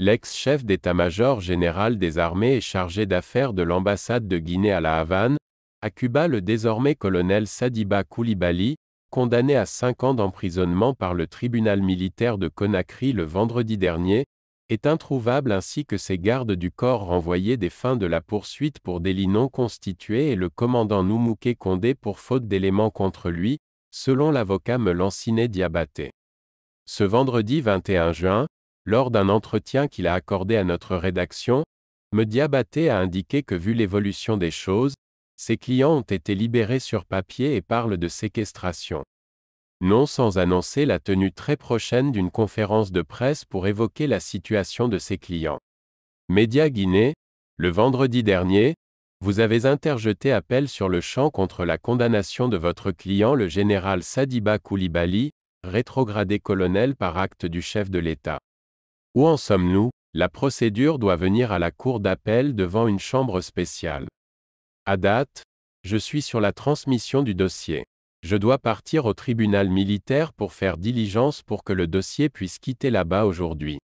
L'ex-chef d'état-major général des armées et chargé d'affaires de l'ambassade de Guinée à La Havane, à Cuba le désormais colonel Sadiba Koulibaly, condamné à cinq ans d'emprisonnement par le tribunal militaire de Conakry le vendredi dernier, est introuvable ainsi que ses gardes du corps renvoyés des fins de la poursuite pour délit non constitués et le commandant Noumouké Condé pour faute d'éléments contre lui, selon l'avocat Melanciné Diabaté. Ce vendredi 21 juin, lors d'un entretien qu'il a accordé à notre rédaction, me a indiqué que vu l'évolution des choses, ses clients ont été libérés sur papier et parlent de séquestration. Non sans annoncer la tenue très prochaine d'une conférence de presse pour évoquer la situation de ses clients. Média Guinée, le vendredi dernier, vous avez interjeté appel sur le champ contre la condamnation de votre client le général Sadiba Koulibaly, rétrogradé colonel par acte du chef de l'État. Où en sommes-nous La procédure doit venir à la cour d'appel devant une chambre spéciale. À date, je suis sur la transmission du dossier. Je dois partir au tribunal militaire pour faire diligence pour que le dossier puisse quitter là-bas aujourd'hui.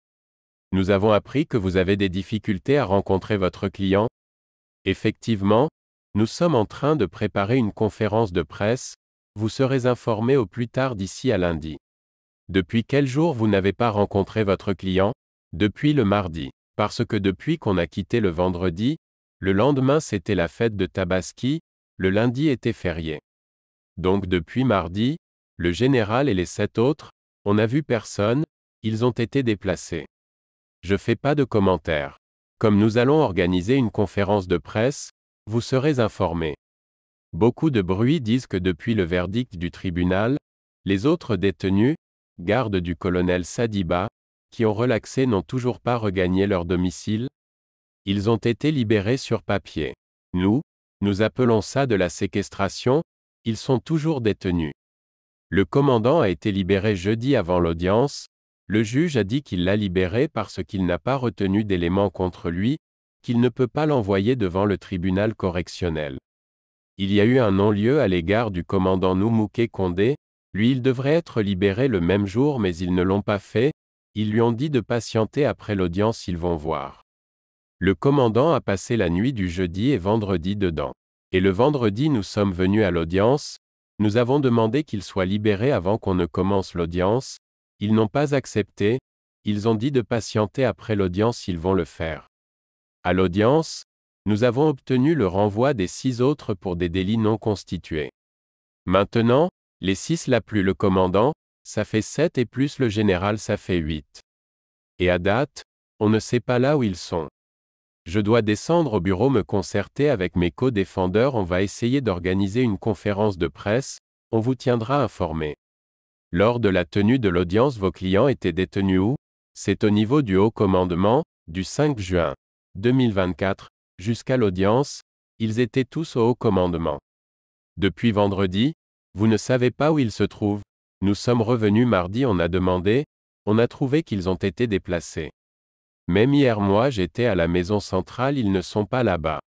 Nous avons appris que vous avez des difficultés à rencontrer votre client. Effectivement, nous sommes en train de préparer une conférence de presse, vous serez informé au plus tard d'ici à lundi. Depuis quel jour vous n'avez pas rencontré votre client Depuis le mardi. Parce que depuis qu'on a quitté le vendredi, le lendemain c'était la fête de Tabaski, le lundi était férié. Donc depuis mardi, le général et les sept autres, on n'a vu personne, ils ont été déplacés. Je fais pas de commentaires. Comme nous allons organiser une conférence de presse, vous serez informés. Beaucoup de bruits disent que depuis le verdict du tribunal, les autres détenus, garde du colonel Sadiba, qui ont relaxé n'ont toujours pas regagné leur domicile Ils ont été libérés sur papier. Nous, nous appelons ça de la séquestration, ils sont toujours détenus. Le commandant a été libéré jeudi avant l'audience, le juge a dit qu'il l'a libéré parce qu'il n'a pas retenu d'éléments contre lui, qu'il ne peut pas l'envoyer devant le tribunal correctionnel. Il y a eu un non-lieu à l'égard du commandant Noumouké Kondé, lui il devrait être libéré le même jour mais ils ne l'ont pas fait, ils lui ont dit de patienter après l'audience ils vont voir. Le commandant a passé la nuit du jeudi et vendredi dedans. Et le vendredi nous sommes venus à l'audience, nous avons demandé qu'il soit libéré avant qu'on ne commence l'audience, ils n'ont pas accepté, ils ont dit de patienter après l'audience ils vont le faire. À l'audience, nous avons obtenu le renvoi des six autres pour des délits non constitués. Maintenant, les 6 la plus le commandant, ça fait 7 et plus le général ça fait 8. Et à date, on ne sait pas là où ils sont. Je dois descendre au bureau me concerter avec mes co-défendeurs, on va essayer d'organiser une conférence de presse, on vous tiendra informé. Lors de la tenue de l'audience vos clients étaient détenus où C'est au niveau du haut commandement, du 5 juin 2024, jusqu'à l'audience, ils étaient tous au haut commandement. Depuis vendredi, vous ne savez pas où ils se trouvent. Nous sommes revenus mardi, on a demandé, on a trouvé qu'ils ont été déplacés. Même hier moi j'étais à la maison centrale, ils ne sont pas là-bas.